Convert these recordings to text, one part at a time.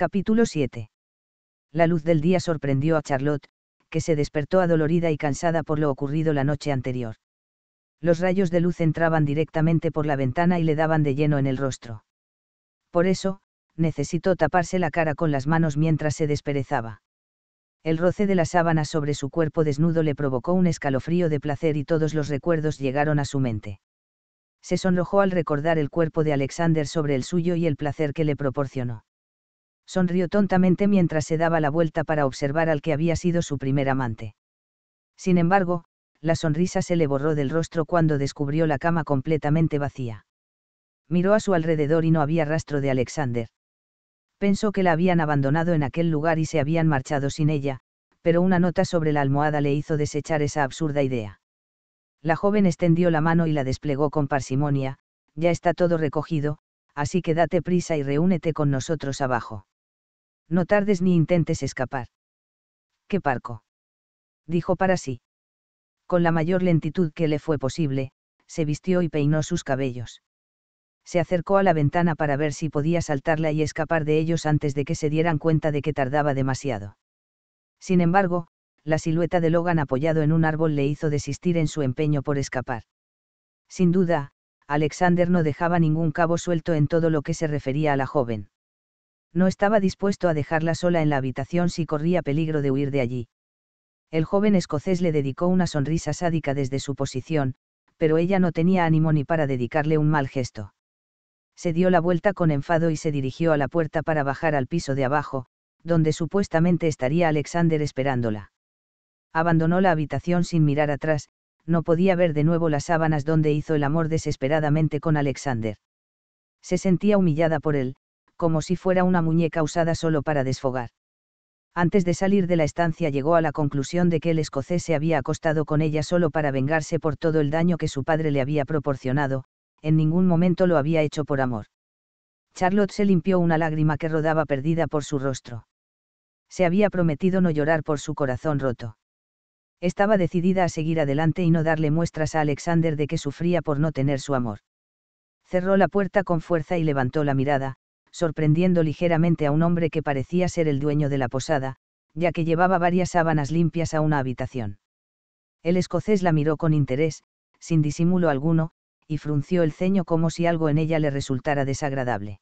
Capítulo 7. La luz del día sorprendió a Charlotte, que se despertó adolorida y cansada por lo ocurrido la noche anterior. Los rayos de luz entraban directamente por la ventana y le daban de lleno en el rostro. Por eso, necesitó taparse la cara con las manos mientras se desperezaba. El roce de las sábanas sobre su cuerpo desnudo le provocó un escalofrío de placer y todos los recuerdos llegaron a su mente. Se sonrojó al recordar el cuerpo de Alexander sobre el suyo y el placer que le proporcionó. Sonrió tontamente mientras se daba la vuelta para observar al que había sido su primer amante. Sin embargo, la sonrisa se le borró del rostro cuando descubrió la cama completamente vacía. Miró a su alrededor y no había rastro de Alexander. Pensó que la habían abandonado en aquel lugar y se habían marchado sin ella, pero una nota sobre la almohada le hizo desechar esa absurda idea. La joven extendió la mano y la desplegó con parsimonia, ya está todo recogido, así que date prisa y reúnete con nosotros abajo. No tardes ni intentes escapar. ¡Qué parco! dijo para sí. Con la mayor lentitud que le fue posible, se vistió y peinó sus cabellos. Se acercó a la ventana para ver si podía saltarla y escapar de ellos antes de que se dieran cuenta de que tardaba demasiado. Sin embargo, la silueta de Logan apoyado en un árbol le hizo desistir en su empeño por escapar. Sin duda, Alexander no dejaba ningún cabo suelto en todo lo que se refería a la joven no estaba dispuesto a dejarla sola en la habitación si corría peligro de huir de allí. El joven escocés le dedicó una sonrisa sádica desde su posición, pero ella no tenía ánimo ni para dedicarle un mal gesto. Se dio la vuelta con enfado y se dirigió a la puerta para bajar al piso de abajo, donde supuestamente estaría Alexander esperándola. Abandonó la habitación sin mirar atrás, no podía ver de nuevo las sábanas donde hizo el amor desesperadamente con Alexander. Se sentía humillada por él, como si fuera una muñeca usada solo para desfogar. Antes de salir de la estancia llegó a la conclusión de que el escocés se había acostado con ella solo para vengarse por todo el daño que su padre le había proporcionado, en ningún momento lo había hecho por amor. Charlotte se limpió una lágrima que rodaba perdida por su rostro. Se había prometido no llorar por su corazón roto. Estaba decidida a seguir adelante y no darle muestras a Alexander de que sufría por no tener su amor. Cerró la puerta con fuerza y levantó la mirada, sorprendiendo ligeramente a un hombre que parecía ser el dueño de la posada, ya que llevaba varias sábanas limpias a una habitación. El escocés la miró con interés, sin disimulo alguno, y frunció el ceño como si algo en ella le resultara desagradable.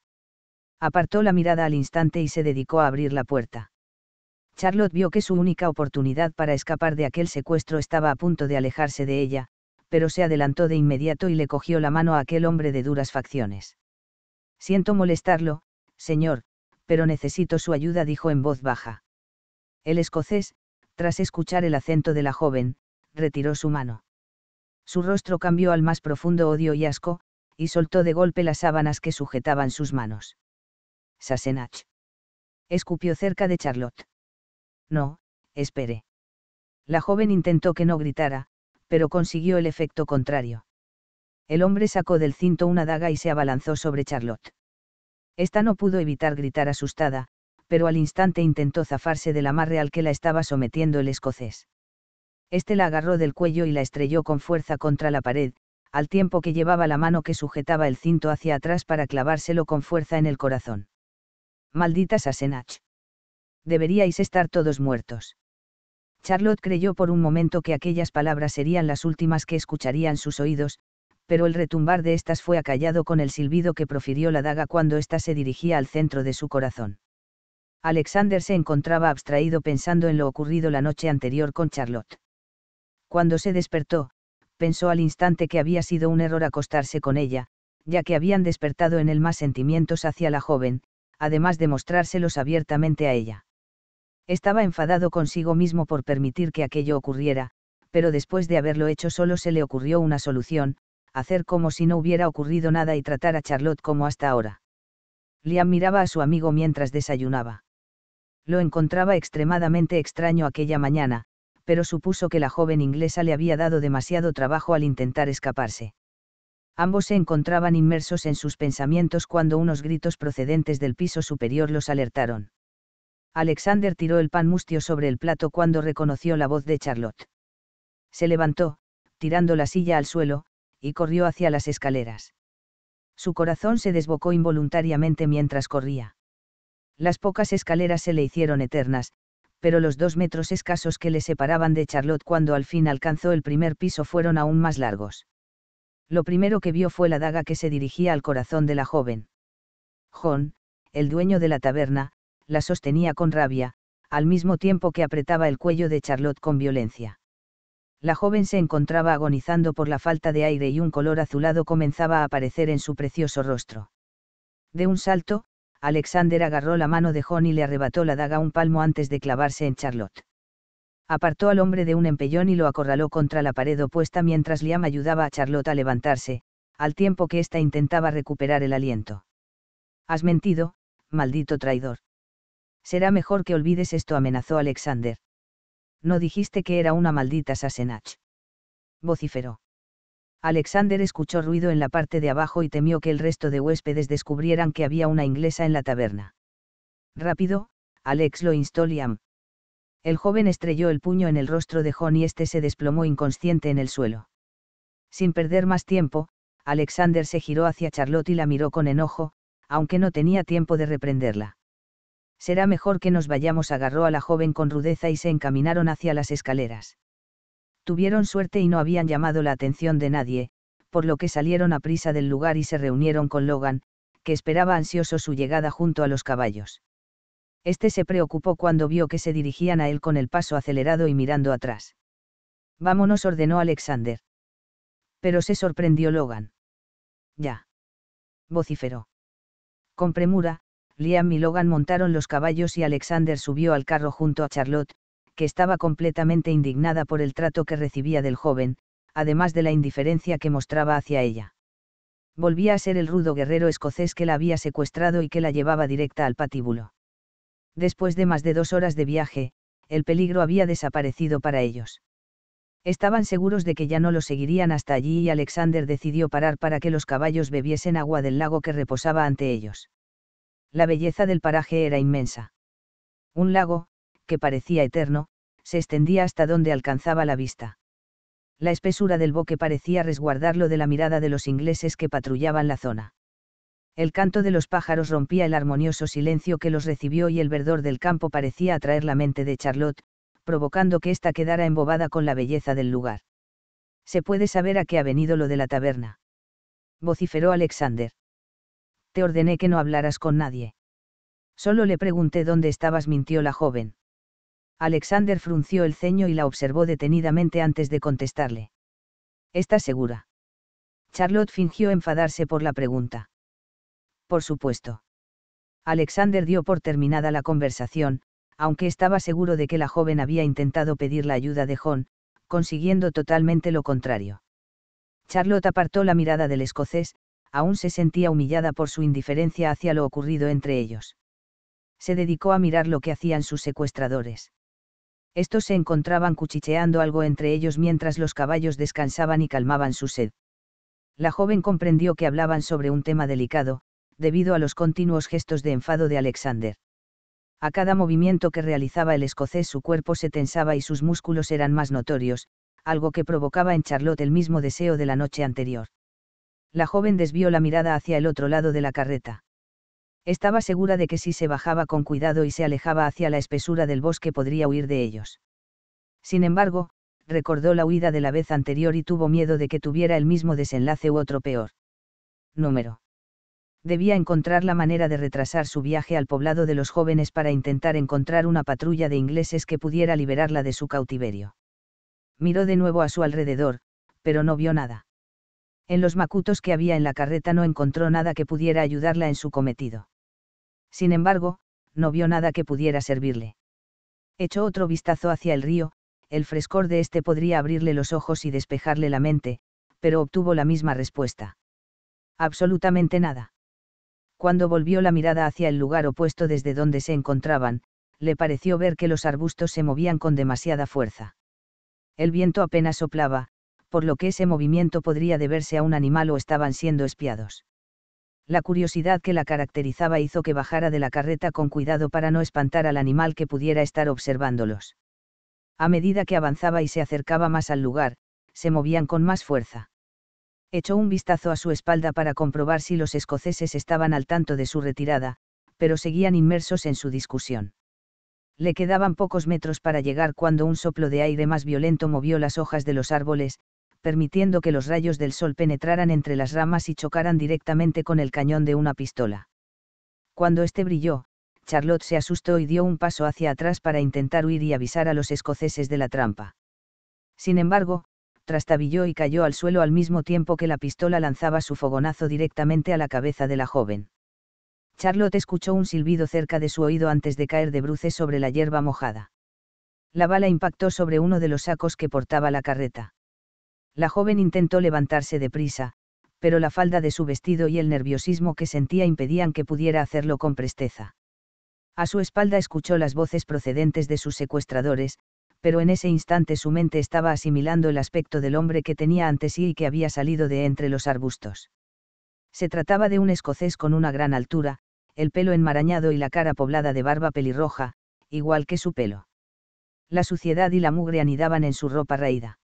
Apartó la mirada al instante y se dedicó a abrir la puerta. Charlotte vio que su única oportunidad para escapar de aquel secuestro estaba a punto de alejarse de ella, pero se adelantó de inmediato y le cogió la mano a aquel hombre de duras facciones. Siento molestarlo, señor, pero necesito su ayuda, dijo en voz baja. El escocés, tras escuchar el acento de la joven, retiró su mano. Su rostro cambió al más profundo odio y asco, y soltó de golpe las sábanas que sujetaban sus manos. Sassenach. Escupió cerca de Charlotte. No, espere. La joven intentó que no gritara, pero consiguió el efecto contrario el hombre sacó del cinto una daga y se abalanzó sobre Charlotte. Esta no pudo evitar gritar asustada, pero al instante intentó zafarse del amarre al que la estaba sometiendo el escocés. Este la agarró del cuello y la estrelló con fuerza contra la pared, al tiempo que llevaba la mano que sujetaba el cinto hacia atrás para clavárselo con fuerza en el corazón. Malditas Asenach. Deberíais estar todos muertos. Charlotte creyó por un momento que aquellas palabras serían las últimas que escucharían sus oídos, pero el retumbar de estas fue acallado con el silbido que profirió la daga cuando ésta se dirigía al centro de su corazón. Alexander se encontraba abstraído pensando en lo ocurrido la noche anterior con Charlotte. Cuando se despertó, pensó al instante que había sido un error acostarse con ella, ya que habían despertado en él más sentimientos hacia la joven, además de mostrárselos abiertamente a ella. Estaba enfadado consigo mismo por permitir que aquello ocurriera, pero después de haberlo hecho solo se le ocurrió una solución, hacer como si no hubiera ocurrido nada y tratar a Charlotte como hasta ahora. Liam miraba a su amigo mientras desayunaba. Lo encontraba extremadamente extraño aquella mañana, pero supuso que la joven inglesa le había dado demasiado trabajo al intentar escaparse. Ambos se encontraban inmersos en sus pensamientos cuando unos gritos procedentes del piso superior los alertaron. Alexander tiró el pan mustio sobre el plato cuando reconoció la voz de Charlotte. Se levantó, tirando la silla al suelo, y corrió hacia las escaleras. Su corazón se desbocó involuntariamente mientras corría. Las pocas escaleras se le hicieron eternas, pero los dos metros escasos que le separaban de Charlotte cuando al fin alcanzó el primer piso fueron aún más largos. Lo primero que vio fue la daga que se dirigía al corazón de la joven. John, el dueño de la taberna, la sostenía con rabia, al mismo tiempo que apretaba el cuello de Charlotte con violencia la joven se encontraba agonizando por la falta de aire y un color azulado comenzaba a aparecer en su precioso rostro. De un salto, Alexander agarró la mano de John y le arrebató la daga un palmo antes de clavarse en Charlotte. Apartó al hombre de un empellón y lo acorraló contra la pared opuesta mientras Liam ayudaba a Charlotte a levantarse, al tiempo que ésta intentaba recuperar el aliento. Has mentido, maldito traidor. Será mejor que olvides esto, amenazó Alexander. No dijiste que era una maldita Sassenach. Vociferó. Alexander escuchó ruido en la parte de abajo y temió que el resto de huéspedes descubrieran que había una inglesa en la taberna. Rápido, Alex lo instó Liam. El joven estrelló el puño en el rostro de John y este se desplomó inconsciente en el suelo. Sin perder más tiempo, Alexander se giró hacia Charlotte y la miró con enojo, aunque no tenía tiempo de reprenderla será mejor que nos vayamos, agarró a la joven con rudeza y se encaminaron hacia las escaleras. Tuvieron suerte y no habían llamado la atención de nadie, por lo que salieron a prisa del lugar y se reunieron con Logan, que esperaba ansioso su llegada junto a los caballos. Este se preocupó cuando vio que se dirigían a él con el paso acelerado y mirando atrás. Vámonos, ordenó Alexander. Pero se sorprendió Logan. Ya. vociferó. Con premura, Liam y Logan montaron los caballos y Alexander subió al carro junto a Charlotte, que estaba completamente indignada por el trato que recibía del joven, además de la indiferencia que mostraba hacia ella. Volvía a ser el rudo guerrero escocés que la había secuestrado y que la llevaba directa al patíbulo. Después de más de dos horas de viaje, el peligro había desaparecido para ellos. Estaban seguros de que ya no lo seguirían hasta allí y Alexander decidió parar para que los caballos bebiesen agua del lago que reposaba ante ellos. La belleza del paraje era inmensa. Un lago, que parecía eterno, se extendía hasta donde alcanzaba la vista. La espesura del boque parecía resguardarlo de la mirada de los ingleses que patrullaban la zona. El canto de los pájaros rompía el armonioso silencio que los recibió y el verdor del campo parecía atraer la mente de Charlotte, provocando que ésta quedara embobada con la belleza del lugar. Se puede saber a qué ha venido lo de la taberna. Vociferó Alexander te ordené que no hablaras con nadie. Solo le pregunté dónde estabas, mintió la joven. Alexander frunció el ceño y la observó detenidamente antes de contestarle. ¿Estás segura? Charlotte fingió enfadarse por la pregunta. Por supuesto. Alexander dio por terminada la conversación, aunque estaba seguro de que la joven había intentado pedir la ayuda de John, consiguiendo totalmente lo contrario. Charlotte apartó la mirada del escocés, aún se sentía humillada por su indiferencia hacia lo ocurrido entre ellos. Se dedicó a mirar lo que hacían sus secuestradores. Estos se encontraban cuchicheando algo entre ellos mientras los caballos descansaban y calmaban su sed. La joven comprendió que hablaban sobre un tema delicado, debido a los continuos gestos de enfado de Alexander. A cada movimiento que realizaba el escocés su cuerpo se tensaba y sus músculos eran más notorios, algo que provocaba en Charlotte el mismo deseo de la noche anterior la joven desvió la mirada hacia el otro lado de la carreta. Estaba segura de que si se bajaba con cuidado y se alejaba hacia la espesura del bosque podría huir de ellos. Sin embargo, recordó la huida de la vez anterior y tuvo miedo de que tuviera el mismo desenlace u otro peor. Número. Debía encontrar la manera de retrasar su viaje al poblado de los jóvenes para intentar encontrar una patrulla de ingleses que pudiera liberarla de su cautiverio. Miró de nuevo a su alrededor, pero no vio nada. En los macutos que había en la carreta no encontró nada que pudiera ayudarla en su cometido. Sin embargo, no vio nada que pudiera servirle. Echó otro vistazo hacia el río, el frescor de este podría abrirle los ojos y despejarle la mente, pero obtuvo la misma respuesta. Absolutamente nada. Cuando volvió la mirada hacia el lugar opuesto desde donde se encontraban, le pareció ver que los arbustos se movían con demasiada fuerza. El viento apenas soplaba, por lo que ese movimiento podría deberse a un animal o estaban siendo espiados. La curiosidad que la caracterizaba hizo que bajara de la carreta con cuidado para no espantar al animal que pudiera estar observándolos. A medida que avanzaba y se acercaba más al lugar, se movían con más fuerza. Echó un vistazo a su espalda para comprobar si los escoceses estaban al tanto de su retirada, pero seguían inmersos en su discusión. Le quedaban pocos metros para llegar cuando un soplo de aire más violento movió las hojas de los árboles, permitiendo que los rayos del sol penetraran entre las ramas y chocaran directamente con el cañón de una pistola. Cuando este brilló, Charlotte se asustó y dio un paso hacia atrás para intentar huir y avisar a los escoceses de la trampa. Sin embargo, trastabilló y cayó al suelo al mismo tiempo que la pistola lanzaba su fogonazo directamente a la cabeza de la joven. Charlotte escuchó un silbido cerca de su oído antes de caer de bruces sobre la hierba mojada. La bala impactó sobre uno de los sacos que portaba la carreta. La joven intentó levantarse deprisa, pero la falda de su vestido y el nerviosismo que sentía impedían que pudiera hacerlo con presteza. A su espalda escuchó las voces procedentes de sus secuestradores, pero en ese instante su mente estaba asimilando el aspecto del hombre que tenía ante sí y que había salido de entre los arbustos. Se trataba de un escocés con una gran altura, el pelo enmarañado y la cara poblada de barba pelirroja, igual que su pelo. La suciedad y la mugre anidaban en su ropa raída.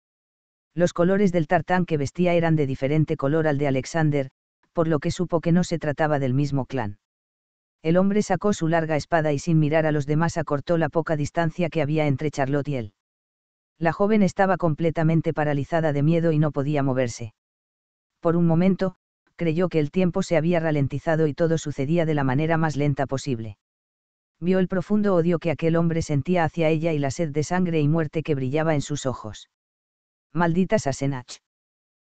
Los colores del tartán que vestía eran de diferente color al de Alexander, por lo que supo que no se trataba del mismo clan. El hombre sacó su larga espada y sin mirar a los demás acortó la poca distancia que había entre Charlotte y él. La joven estaba completamente paralizada de miedo y no podía moverse. Por un momento, creyó que el tiempo se había ralentizado y todo sucedía de la manera más lenta posible. Vio el profundo odio que aquel hombre sentía hacia ella y la sed de sangre y muerte que brillaba en sus ojos malditas Asenach.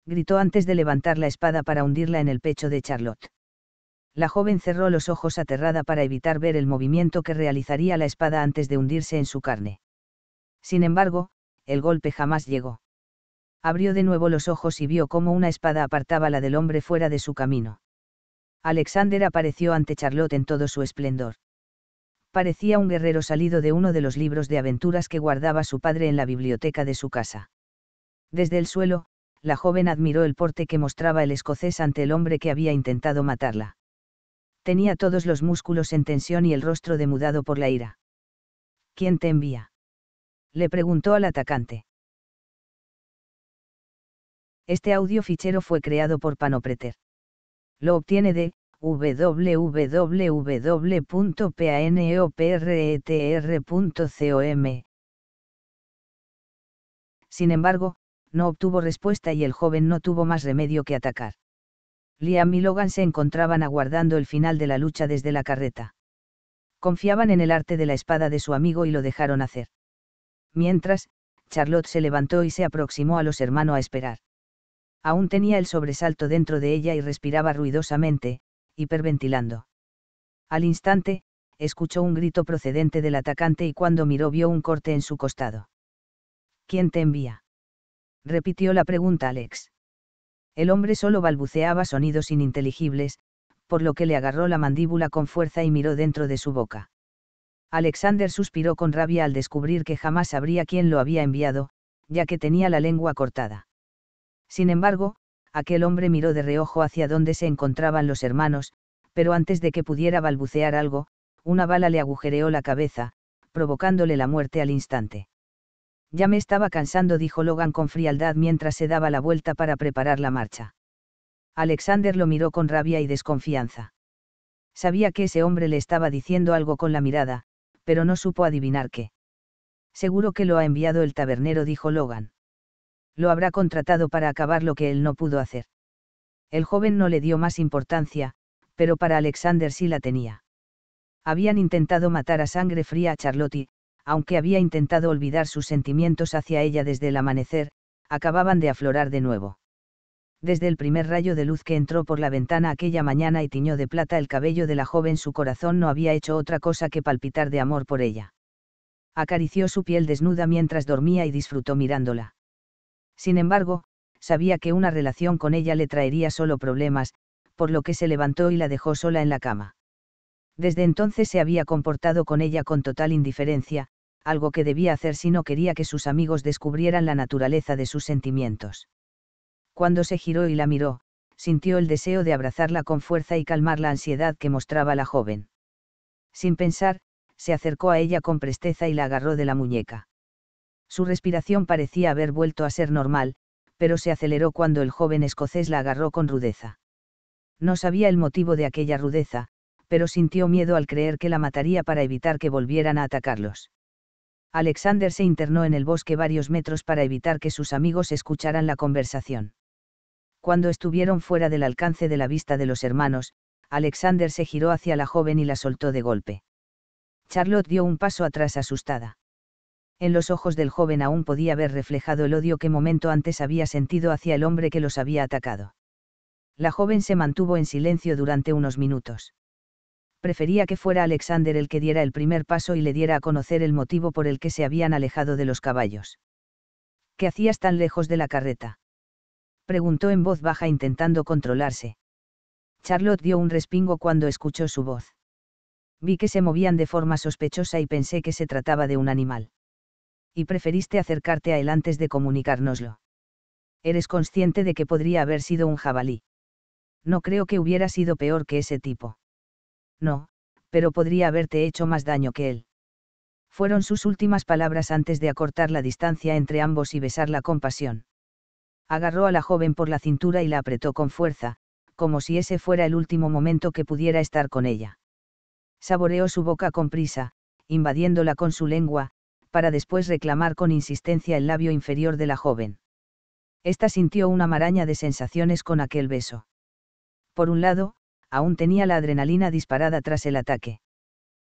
Gritó antes de levantar la espada para hundirla en el pecho de Charlotte. La joven cerró los ojos aterrada para evitar ver el movimiento que realizaría la espada antes de hundirse en su carne. Sin embargo, el golpe jamás llegó. Abrió de nuevo los ojos y vio cómo una espada apartaba la del hombre fuera de su camino. Alexander apareció ante Charlotte en todo su esplendor. Parecía un guerrero salido de uno de los libros de aventuras que guardaba su padre en la biblioteca de su casa. Desde el suelo, la joven admiró el porte que mostraba el escocés ante el hombre que había intentado matarla. Tenía todos los músculos en tensión y el rostro demudado por la ira. ¿Quién te envía? Le preguntó al atacante. Este audio fichero fue creado por Panopreter. Lo obtiene de www.panopreter.com. Sin embargo, no obtuvo respuesta y el joven no tuvo más remedio que atacar. Liam y Logan se encontraban aguardando el final de la lucha desde la carreta. Confiaban en el arte de la espada de su amigo y lo dejaron hacer. Mientras, Charlotte se levantó y se aproximó a los hermanos a esperar. Aún tenía el sobresalto dentro de ella y respiraba ruidosamente, hiperventilando. Al instante, escuchó un grito procedente del atacante y cuando miró vio un corte en su costado. ¿Quién te envía? repitió la pregunta Alex. El hombre solo balbuceaba sonidos ininteligibles, por lo que le agarró la mandíbula con fuerza y miró dentro de su boca. Alexander suspiró con rabia al descubrir que jamás sabría quién lo había enviado, ya que tenía la lengua cortada. Sin embargo, aquel hombre miró de reojo hacia donde se encontraban los hermanos, pero antes de que pudiera balbucear algo, una bala le agujereó la cabeza, provocándole la muerte al instante. Ya me estaba cansando, dijo Logan con frialdad mientras se daba la vuelta para preparar la marcha. Alexander lo miró con rabia y desconfianza. Sabía que ese hombre le estaba diciendo algo con la mirada, pero no supo adivinar qué. Seguro que lo ha enviado el tabernero, dijo Logan. Lo habrá contratado para acabar lo que él no pudo hacer. El joven no le dio más importancia, pero para Alexander sí la tenía. Habían intentado matar a sangre fría a Charlotte, aunque había intentado olvidar sus sentimientos hacia ella desde el amanecer, acababan de aflorar de nuevo. Desde el primer rayo de luz que entró por la ventana aquella mañana y tiñó de plata el cabello de la joven, su corazón no había hecho otra cosa que palpitar de amor por ella. Acarició su piel desnuda mientras dormía y disfrutó mirándola. Sin embargo, sabía que una relación con ella le traería solo problemas, por lo que se levantó y la dejó sola en la cama. Desde entonces se había comportado con ella con total indiferencia, algo que debía hacer si no quería que sus amigos descubrieran la naturaleza de sus sentimientos. Cuando se giró y la miró, sintió el deseo de abrazarla con fuerza y calmar la ansiedad que mostraba la joven. Sin pensar, se acercó a ella con presteza y la agarró de la muñeca. Su respiración parecía haber vuelto a ser normal, pero se aceleró cuando el joven escocés la agarró con rudeza. No sabía el motivo de aquella rudeza, pero sintió miedo al creer que la mataría para evitar que volvieran a atacarlos. Alexander se internó en el bosque varios metros para evitar que sus amigos escucharan la conversación. Cuando estuvieron fuera del alcance de la vista de los hermanos, Alexander se giró hacia la joven y la soltó de golpe. Charlotte dio un paso atrás asustada. En los ojos del joven aún podía ver reflejado el odio que momento antes había sentido hacia el hombre que los había atacado. La joven se mantuvo en silencio durante unos minutos prefería que fuera Alexander el que diera el primer paso y le diera a conocer el motivo por el que se habían alejado de los caballos. ¿Qué hacías tan lejos de la carreta? preguntó en voz baja intentando controlarse. Charlotte dio un respingo cuando escuchó su voz. Vi que se movían de forma sospechosa y pensé que se trataba de un animal. Y preferiste acercarte a él antes de comunicárnoslo. Eres consciente de que podría haber sido un jabalí. No creo que hubiera sido peor que ese tipo no, pero podría haberte hecho más daño que él. Fueron sus últimas palabras antes de acortar la distancia entre ambos y besarla con pasión. Agarró a la joven por la cintura y la apretó con fuerza, como si ese fuera el último momento que pudiera estar con ella. Saboreó su boca con prisa, invadiéndola con su lengua, para después reclamar con insistencia el labio inferior de la joven. Esta sintió una maraña de sensaciones con aquel beso. Por un lado, aún tenía la adrenalina disparada tras el ataque.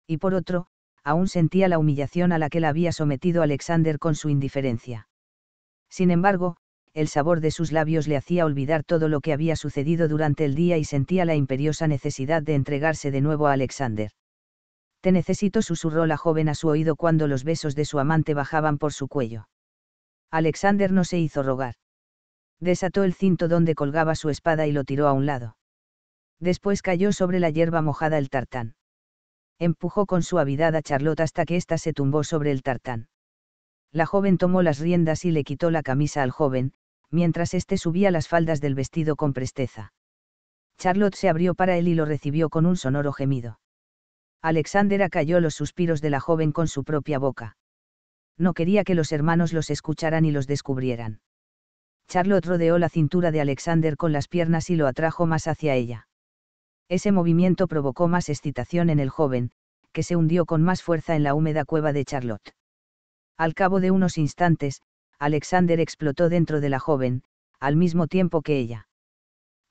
Y por otro, aún sentía la humillación a la que la había sometido Alexander con su indiferencia. Sin embargo, el sabor de sus labios le hacía olvidar todo lo que había sucedido durante el día y sentía la imperiosa necesidad de entregarse de nuevo a Alexander. Te necesito, susurró la joven a su oído cuando los besos de su amante bajaban por su cuello. Alexander no se hizo rogar. Desató el cinto donde colgaba su espada y lo tiró a un lado después cayó sobre la hierba mojada el tartán. Empujó con suavidad a Charlotte hasta que ésta se tumbó sobre el tartán. La joven tomó las riendas y le quitó la camisa al joven, mientras éste subía las faldas del vestido con presteza. Charlotte se abrió para él y lo recibió con un sonoro gemido. Alexander acalló los suspiros de la joven con su propia boca. No quería que los hermanos los escucharan y los descubrieran. Charlotte rodeó la cintura de Alexander con las piernas y lo atrajo más hacia ella. Ese movimiento provocó más excitación en el joven, que se hundió con más fuerza en la húmeda cueva de Charlotte. Al cabo de unos instantes, Alexander explotó dentro de la joven, al mismo tiempo que ella.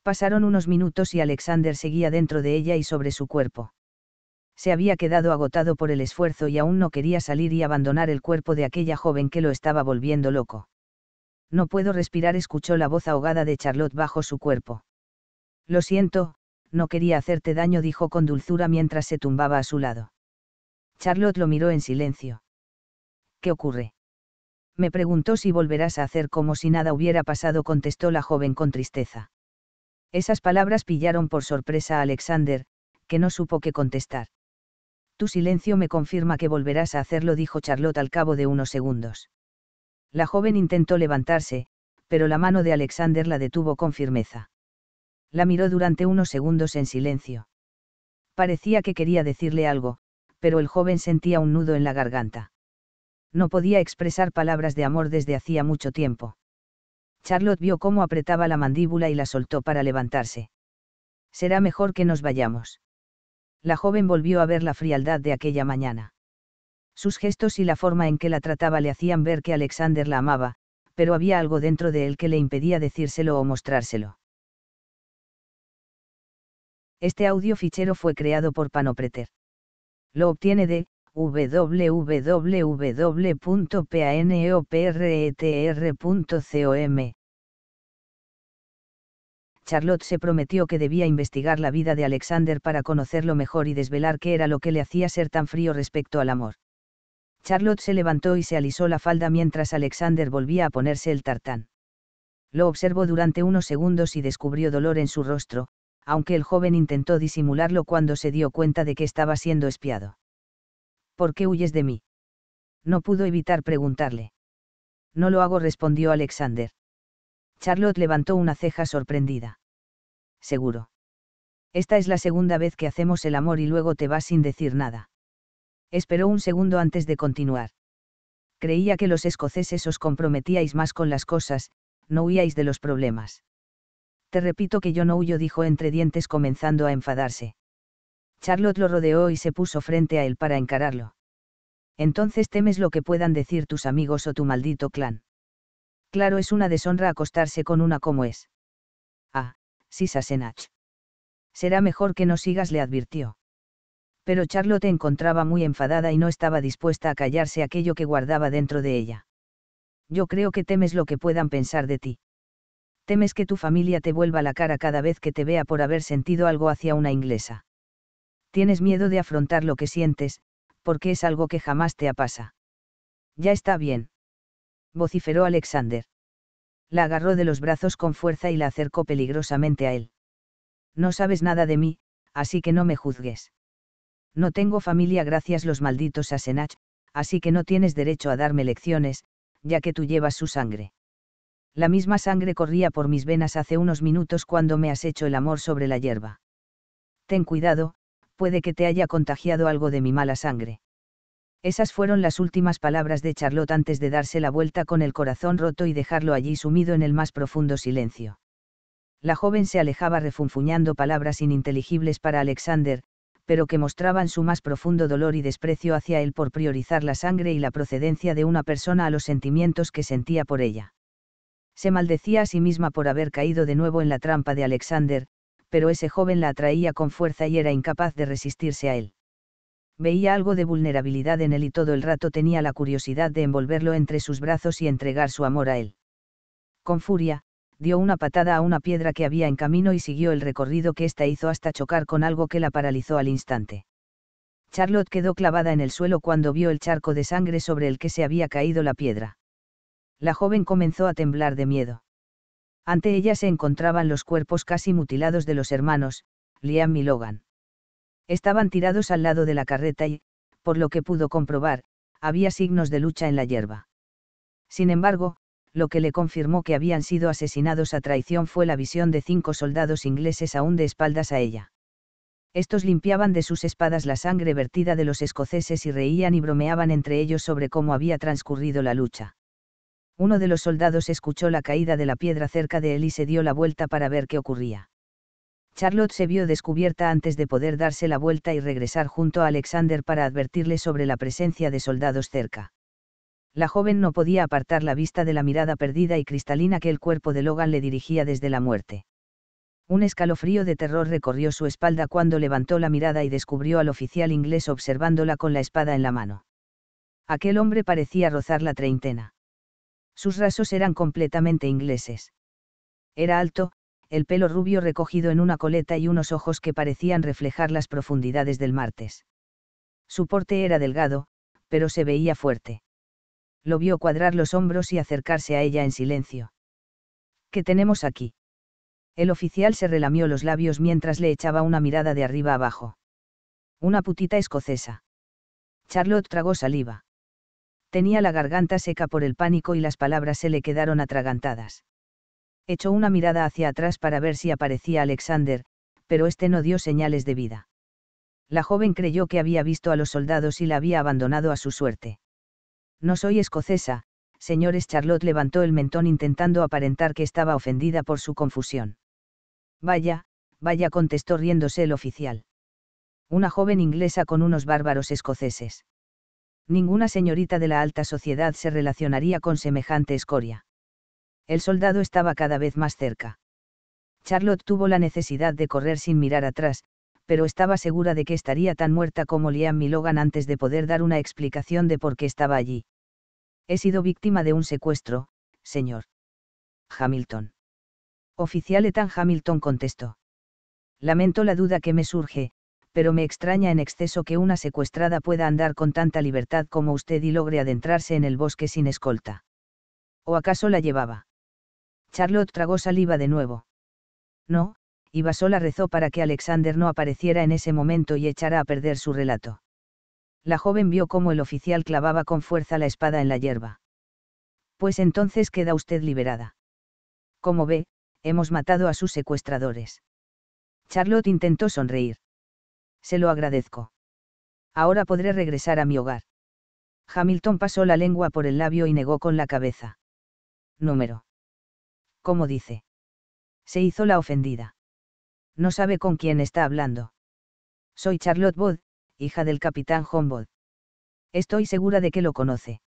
Pasaron unos minutos y Alexander seguía dentro de ella y sobre su cuerpo. Se había quedado agotado por el esfuerzo y aún no quería salir y abandonar el cuerpo de aquella joven que lo estaba volviendo loco. No puedo respirar, escuchó la voz ahogada de Charlotte bajo su cuerpo. Lo siento, no quería hacerte daño, dijo con dulzura mientras se tumbaba a su lado. Charlotte lo miró en silencio. ¿Qué ocurre? Me preguntó si volverás a hacer como si nada hubiera pasado, contestó la joven con tristeza. Esas palabras pillaron por sorpresa a Alexander, que no supo qué contestar. Tu silencio me confirma que volverás a hacerlo, dijo Charlotte al cabo de unos segundos. La joven intentó levantarse, pero la mano de Alexander la detuvo con firmeza la miró durante unos segundos en silencio. Parecía que quería decirle algo, pero el joven sentía un nudo en la garganta. No podía expresar palabras de amor desde hacía mucho tiempo. Charlotte vio cómo apretaba la mandíbula y la soltó para levantarse. Será mejor que nos vayamos. La joven volvió a ver la frialdad de aquella mañana. Sus gestos y la forma en que la trataba le hacían ver que Alexander la amaba, pero había algo dentro de él que le impedía decírselo o mostrárselo. Este audio fichero fue creado por Panopreter. Lo obtiene de www.panopreter.com. Charlotte se prometió que debía investigar la vida de Alexander para conocerlo mejor y desvelar qué era lo que le hacía ser tan frío respecto al amor. Charlotte se levantó y se alisó la falda mientras Alexander volvía a ponerse el tartán. Lo observó durante unos segundos y descubrió dolor en su rostro, aunque el joven intentó disimularlo cuando se dio cuenta de que estaba siendo espiado. ¿Por qué huyes de mí? No pudo evitar preguntarle. No lo hago, respondió Alexander. Charlotte levantó una ceja sorprendida. Seguro. Esta es la segunda vez que hacemos el amor y luego te vas sin decir nada. Esperó un segundo antes de continuar. Creía que los escoceses os comprometíais más con las cosas, no huíais de los problemas. Te repito que yo no huyo, dijo entre dientes comenzando a enfadarse. Charlotte lo rodeó y se puso frente a él para encararlo. Entonces temes lo que puedan decir tus amigos o tu maldito clan. Claro, es una deshonra acostarse con una como es. Ah, sí, Sasenach. Será mejor que no sigas, le advirtió. Pero Charlotte encontraba muy enfadada y no estaba dispuesta a callarse aquello que guardaba dentro de ella. Yo creo que temes lo que puedan pensar de ti temes que tu familia te vuelva la cara cada vez que te vea por haber sentido algo hacia una inglesa. Tienes miedo de afrontar lo que sientes, porque es algo que jamás te apasa. Ya está bien. Vociferó Alexander. La agarró de los brazos con fuerza y la acercó peligrosamente a él. No sabes nada de mí, así que no me juzgues. No tengo familia gracias los malditos Asenach, así que no tienes derecho a darme lecciones, ya que tú llevas su sangre la misma sangre corría por mis venas hace unos minutos cuando me has hecho el amor sobre la hierba. Ten cuidado, puede que te haya contagiado algo de mi mala sangre. Esas fueron las últimas palabras de Charlotte antes de darse la vuelta con el corazón roto y dejarlo allí sumido en el más profundo silencio. La joven se alejaba refunfuñando palabras ininteligibles para Alexander, pero que mostraban su más profundo dolor y desprecio hacia él por priorizar la sangre y la procedencia de una persona a los sentimientos que sentía por ella. Se maldecía a sí misma por haber caído de nuevo en la trampa de Alexander, pero ese joven la atraía con fuerza y era incapaz de resistirse a él. Veía algo de vulnerabilidad en él y todo el rato tenía la curiosidad de envolverlo entre sus brazos y entregar su amor a él. Con furia, dio una patada a una piedra que había en camino y siguió el recorrido que ésta hizo hasta chocar con algo que la paralizó al instante. Charlotte quedó clavada en el suelo cuando vio el charco de sangre sobre el que se había caído la piedra la joven comenzó a temblar de miedo. Ante ella se encontraban los cuerpos casi mutilados de los hermanos, Liam y Logan. Estaban tirados al lado de la carreta y, por lo que pudo comprobar, había signos de lucha en la hierba. Sin embargo, lo que le confirmó que habían sido asesinados a traición fue la visión de cinco soldados ingleses aún de espaldas a ella. Estos limpiaban de sus espadas la sangre vertida de los escoceses y reían y bromeaban entre ellos sobre cómo había transcurrido la lucha. Uno de los soldados escuchó la caída de la piedra cerca de él y se dio la vuelta para ver qué ocurría. Charlotte se vio descubierta antes de poder darse la vuelta y regresar junto a Alexander para advertirle sobre la presencia de soldados cerca. La joven no podía apartar la vista de la mirada perdida y cristalina que el cuerpo de Logan le dirigía desde la muerte. Un escalofrío de terror recorrió su espalda cuando levantó la mirada y descubrió al oficial inglés observándola con la espada en la mano. Aquel hombre parecía rozar la treintena. Sus rasos eran completamente ingleses. Era alto, el pelo rubio recogido en una coleta y unos ojos que parecían reflejar las profundidades del martes. Su porte era delgado, pero se veía fuerte. Lo vio cuadrar los hombros y acercarse a ella en silencio. ¿Qué tenemos aquí? El oficial se relamió los labios mientras le echaba una mirada de arriba abajo. Una putita escocesa. Charlotte tragó saliva tenía la garganta seca por el pánico y las palabras se le quedaron atragantadas. Echó una mirada hacia atrás para ver si aparecía Alexander, pero este no dio señales de vida. La joven creyó que había visto a los soldados y la había abandonado a su suerte. No soy escocesa, señores Charlotte levantó el mentón intentando aparentar que estaba ofendida por su confusión. Vaya, vaya contestó riéndose el oficial. Una joven inglesa con unos bárbaros escoceses ninguna señorita de la alta sociedad se relacionaría con semejante escoria. El soldado estaba cada vez más cerca. Charlotte tuvo la necesidad de correr sin mirar atrás, pero estaba segura de que estaría tan muerta como Liam Milogan antes de poder dar una explicación de por qué estaba allí. He sido víctima de un secuestro, señor. Hamilton. Oficial Ethan Hamilton contestó. Lamento la duda que me surge, pero me extraña en exceso que una secuestrada pueda andar con tanta libertad como usted y logre adentrarse en el bosque sin escolta. ¿O acaso la llevaba? Charlotte tragó saliva de nuevo. No, y sola rezó para que Alexander no apareciera en ese momento y echara a perder su relato. La joven vio cómo el oficial clavaba con fuerza la espada en la hierba. Pues entonces queda usted liberada. Como ve, hemos matado a sus secuestradores. Charlotte intentó sonreír se lo agradezco. Ahora podré regresar a mi hogar. Hamilton pasó la lengua por el labio y negó con la cabeza. Número. ¿Cómo dice? Se hizo la ofendida. No sabe con quién está hablando. Soy Charlotte Bode, hija del capitán Humboldt. Estoy segura de que lo conoce.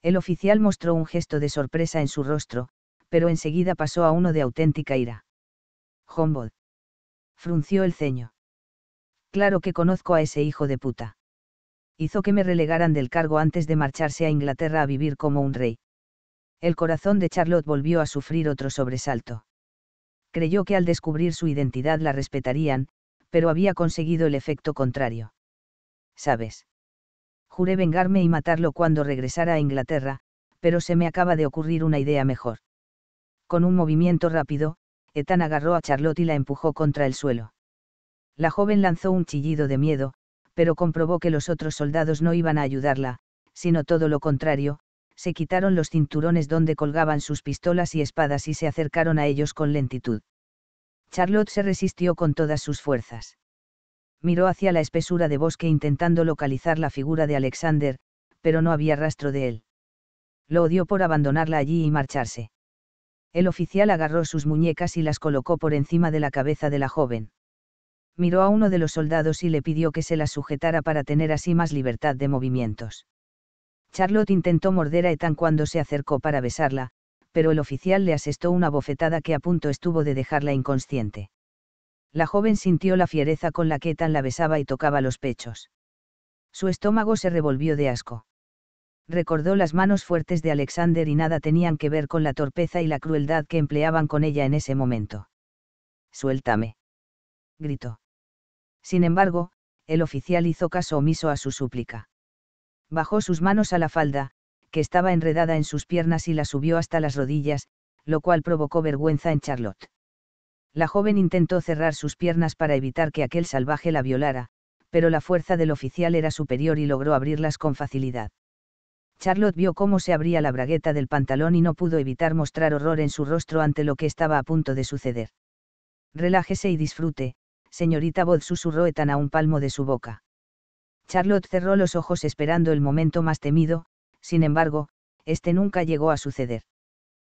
El oficial mostró un gesto de sorpresa en su rostro, pero enseguida pasó a uno de auténtica ira. Humboldt. Frunció el ceño claro que conozco a ese hijo de puta. Hizo que me relegaran del cargo antes de marcharse a Inglaterra a vivir como un rey. El corazón de Charlotte volvió a sufrir otro sobresalto. Creyó que al descubrir su identidad la respetarían, pero había conseguido el efecto contrario. ¿Sabes? Juré vengarme y matarlo cuando regresara a Inglaterra, pero se me acaba de ocurrir una idea mejor. Con un movimiento rápido, Ethan agarró a Charlotte y la empujó contra el suelo la joven lanzó un chillido de miedo, pero comprobó que los otros soldados no iban a ayudarla, sino todo lo contrario, se quitaron los cinturones donde colgaban sus pistolas y espadas y se acercaron a ellos con lentitud. Charlotte se resistió con todas sus fuerzas. Miró hacia la espesura de bosque intentando localizar la figura de Alexander, pero no había rastro de él. Lo odió por abandonarla allí y marcharse. El oficial agarró sus muñecas y las colocó por encima de la cabeza de la joven miró a uno de los soldados y le pidió que se la sujetara para tener así más libertad de movimientos. Charlotte intentó morder a Ethan cuando se acercó para besarla, pero el oficial le asestó una bofetada que a punto estuvo de dejarla inconsciente. La joven sintió la fiereza con la que Ethan la besaba y tocaba los pechos. Su estómago se revolvió de asco. Recordó las manos fuertes de Alexander y nada tenían que ver con la torpeza y la crueldad que empleaban con ella en ese momento. Suéltame. Gritó. Sin embargo, el oficial hizo caso omiso a su súplica. Bajó sus manos a la falda, que estaba enredada en sus piernas y la subió hasta las rodillas, lo cual provocó vergüenza en Charlotte. La joven intentó cerrar sus piernas para evitar que aquel salvaje la violara, pero la fuerza del oficial era superior y logró abrirlas con facilidad. Charlotte vio cómo se abría la bragueta del pantalón y no pudo evitar mostrar horror en su rostro ante lo que estaba a punto de suceder. Relájese y disfrute, señorita Voz susurró a un palmo de su boca. Charlotte cerró los ojos esperando el momento más temido, sin embargo, este nunca llegó a suceder.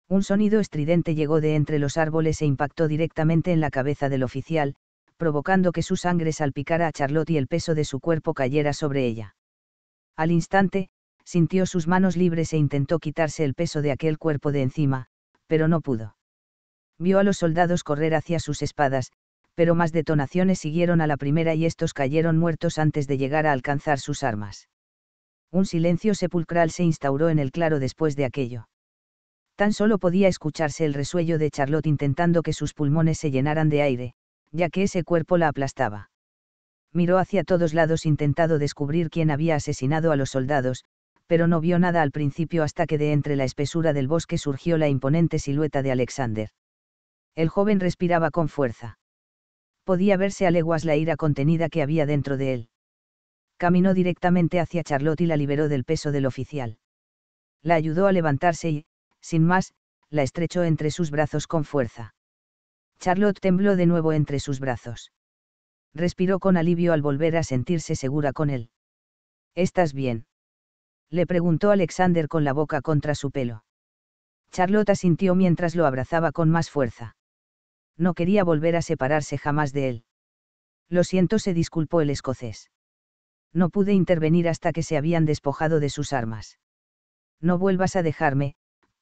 Un sonido estridente llegó de entre los árboles e impactó directamente en la cabeza del oficial, provocando que su sangre salpicara a Charlotte y el peso de su cuerpo cayera sobre ella. Al instante, sintió sus manos libres e intentó quitarse el peso de aquel cuerpo de encima, pero no pudo. Vio a los soldados correr hacia sus espadas, pero más detonaciones siguieron a la primera y estos cayeron muertos antes de llegar a alcanzar sus armas. Un silencio sepulcral se instauró en el claro después de aquello. Tan solo podía escucharse el resuello de Charlotte intentando que sus pulmones se llenaran de aire, ya que ese cuerpo la aplastaba. Miró hacia todos lados intentando descubrir quién había asesinado a los soldados, pero no vio nada al principio hasta que de entre la espesura del bosque surgió la imponente silueta de Alexander. El joven respiraba con fuerza podía verse a leguas la ira contenida que había dentro de él. Caminó directamente hacia Charlotte y la liberó del peso del oficial. La ayudó a levantarse y, sin más, la estrechó entre sus brazos con fuerza. Charlotte tembló de nuevo entre sus brazos. Respiró con alivio al volver a sentirse segura con él. ¿Estás bien? le preguntó Alexander con la boca contra su pelo. Charlotte asintió mientras lo abrazaba con más fuerza no quería volver a separarse jamás de él. Lo siento, se disculpó el escocés. No pude intervenir hasta que se habían despojado de sus armas. No vuelvas a dejarme,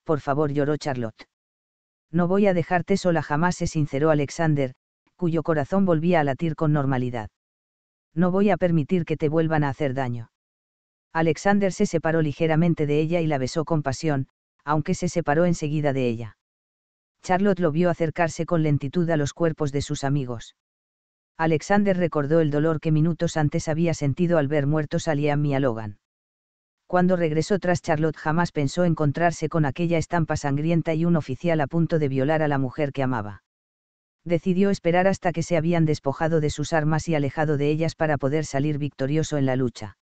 por favor, lloró Charlotte. No voy a dejarte sola jamás, se sinceró Alexander, cuyo corazón volvía a latir con normalidad. No voy a permitir que te vuelvan a hacer daño. Alexander se separó ligeramente de ella y la besó con pasión, aunque se separó enseguida de ella. Charlotte lo vio acercarse con lentitud a los cuerpos de sus amigos. Alexander recordó el dolor que minutos antes había sentido al ver muertos a Liam y a Logan. Cuando regresó tras Charlotte jamás pensó encontrarse con aquella estampa sangrienta y un oficial a punto de violar a la mujer que amaba. Decidió esperar hasta que se habían despojado de sus armas y alejado de ellas para poder salir victorioso en la lucha.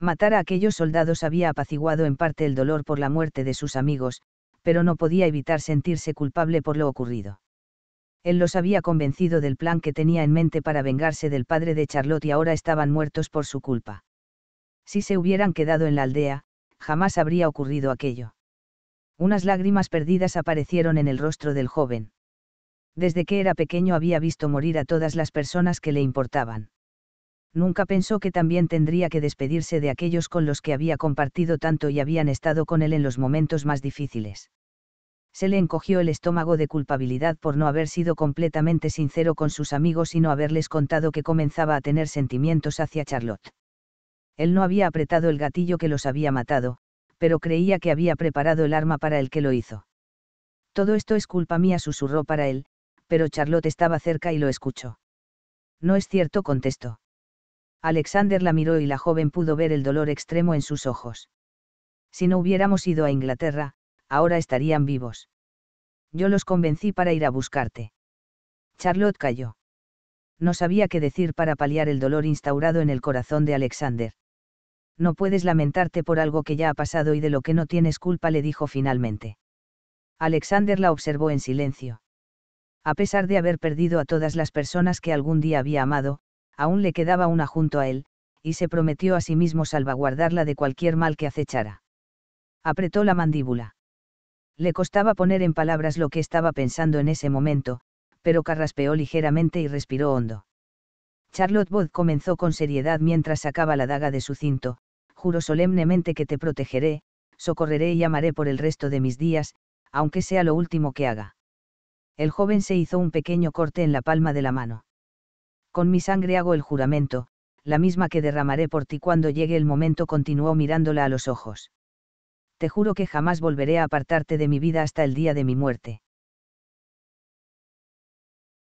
Matar a aquellos soldados había apaciguado en parte el dolor por la muerte de sus amigos, pero no podía evitar sentirse culpable por lo ocurrido. Él los había convencido del plan que tenía en mente para vengarse del padre de Charlotte y ahora estaban muertos por su culpa. Si se hubieran quedado en la aldea, jamás habría ocurrido aquello. Unas lágrimas perdidas aparecieron en el rostro del joven. Desde que era pequeño había visto morir a todas las personas que le importaban nunca pensó que también tendría que despedirse de aquellos con los que había compartido tanto y habían estado con él en los momentos más difíciles. Se le encogió el estómago de culpabilidad por no haber sido completamente sincero con sus amigos y no haberles contado que comenzaba a tener sentimientos hacia Charlotte. Él no había apretado el gatillo que los había matado, pero creía que había preparado el arma para el que lo hizo. Todo esto es culpa mía, susurró para él, pero Charlotte estaba cerca y lo escuchó. No es cierto, contestó. Alexander la miró y la joven pudo ver el dolor extremo en sus ojos. Si no hubiéramos ido a Inglaterra, ahora estarían vivos. Yo los convencí para ir a buscarte. Charlotte calló. No sabía qué decir para paliar el dolor instaurado en el corazón de Alexander. No puedes lamentarte por algo que ya ha pasado y de lo que no tienes culpa, le dijo finalmente. Alexander la observó en silencio. A pesar de haber perdido a todas las personas que algún día había amado, aún le quedaba una junto a él, y se prometió a sí mismo salvaguardarla de cualquier mal que acechara. Apretó la mandíbula. Le costaba poner en palabras lo que estaba pensando en ese momento, pero carraspeó ligeramente y respiró hondo. Charlotte Wood comenzó con seriedad mientras sacaba la daga de su cinto, juro solemnemente que te protegeré, socorreré y amaré por el resto de mis días, aunque sea lo último que haga. El joven se hizo un pequeño corte en la palma de la mano. Con mi sangre hago el juramento, la misma que derramaré por ti cuando llegue el momento, continuó mirándola a los ojos. Te juro que jamás volveré a apartarte de mi vida hasta el día de mi muerte.